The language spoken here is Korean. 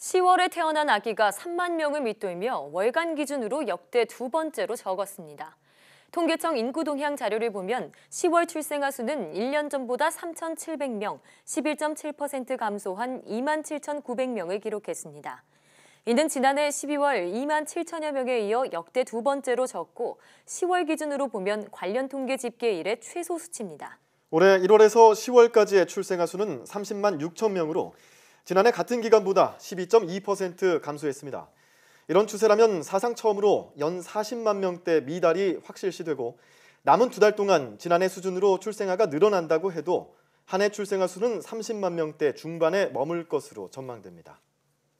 10월에 태어난 아기가 3만 명을 밑돌며 월간 기준으로 역대 두 번째로 적었습니다. 통계청 인구 동향 자료를 보면 10월 출생아 수는 1년 전보다 3,700명, 11.7% 감소한 2만 7,900명을 기록했습니다. 이는 지난해 12월 2만 7천여 명에 이어 역대 두 번째로 적고 10월 기준으로 보면 관련 통계 집계 일래 최소 수치입니다. 올해 1월에서 10월까지의 출생아 수는 30만 6천 명으로 지난해 같은 기간보다 12.2% 감소했습니다. 이런 추세라면 사상 처음으로 연 40만 명대 미달이 확실시되고 남은 두 달 동안 지난해 수준으로 출생아가 늘어난다고 해도 한 해 출생아 수는 30만 명대 중반에 머물 것으로 전망됩니다.